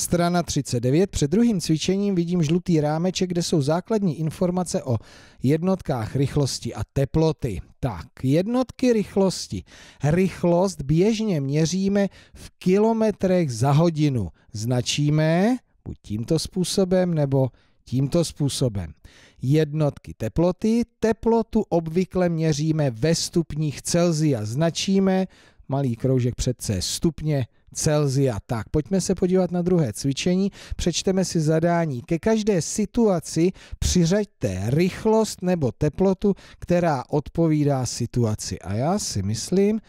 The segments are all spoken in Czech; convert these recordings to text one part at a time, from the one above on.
Strana 39. Před druhým cvičením vidím žlutý rámeček, kde jsou základní informace o jednotkách rychlosti a teploty. Tak, jednotky rychlosti. Rychlost běžně měříme v kilometrech za hodinu. Značíme buď tímto způsobem nebo tímto způsobem. Jednotky teploty. Teplotu obvykle měříme ve stupních Celsia. Značíme malý kroužek před c stupně Celzia. Tak, pojďme se podívat na druhé cvičení. Přečteme si zadání. Ke každé situaci přiřaďte rychlost nebo teplotu, která odpovídá situaci. A já si myslím,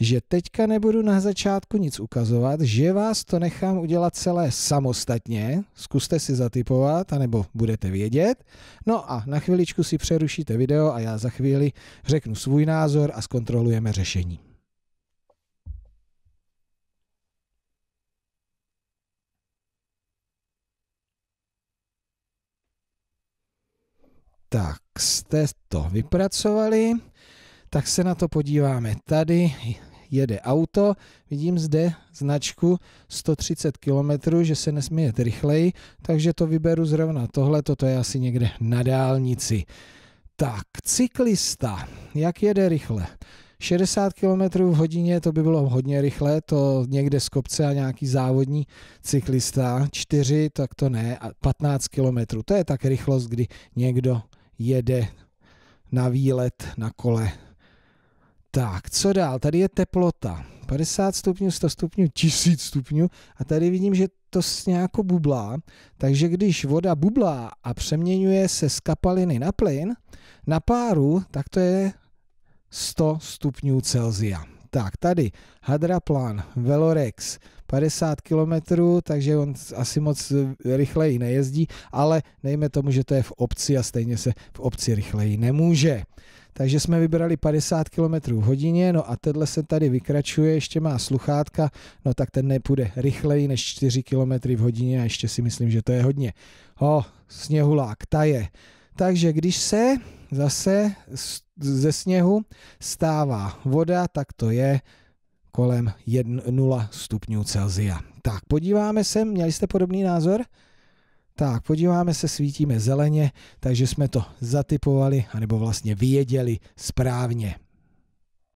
že teďka nebudu na začátku nic ukazovat, že vás to nechám udělat celé samostatně, zkuste si zatypovat, anebo budete vědět. No a na chviličku si přerušíte video a já za chvíli řeknu svůj názor a zkontrolujeme řešení. Tak, jste to vypracovali, tak se na to podíváme. Tady jede auto, vidím zde značku 130 km, že se nesmí jet rychleji, takže to vyberu zrovna tohle, toto je asi někde na dálnici. Tak, cyklista, jak jede rychle? 60 km v hodině, to by bylo hodně rychle, to někde z kopce a nějaký závodní cyklista, 4, tak to ne, a 15 km, to je tak rychlost, kdy někdo jede na výlet na kole. Tak, co dál? Tady je teplota. 50 stupňů, 100 stupňů, 1000 stupňů a tady vidím, že to nějako bublá, takže když voda bublá a přeměňuje se z kapaliny na plyn, na páru, tak to je 100 stupňů Celzia. Tak, tady Hadraplan, Velorex, 50 km, takže on asi moc rychleji nejezdí, ale nejme tomu, že to je v obci a stejně se v obci rychleji nemůže. Takže jsme vybrali 50 km v hodině, no a tenhle se tady vykračuje, ještě má sluchátka, no tak ten nepůjde rychleji než 4 km v hodině a ještě si myslím, že to je hodně. Ho sněhulák, ta je. Takže když se zase ze sněhu stává voda, tak to je kolem 0 stupňů Celzia. Tak, podíváme se, měli jste podobný názor? Tak, podíváme se, svítíme zeleně, takže jsme to zatypovali, anebo vlastně vyjeděli správně.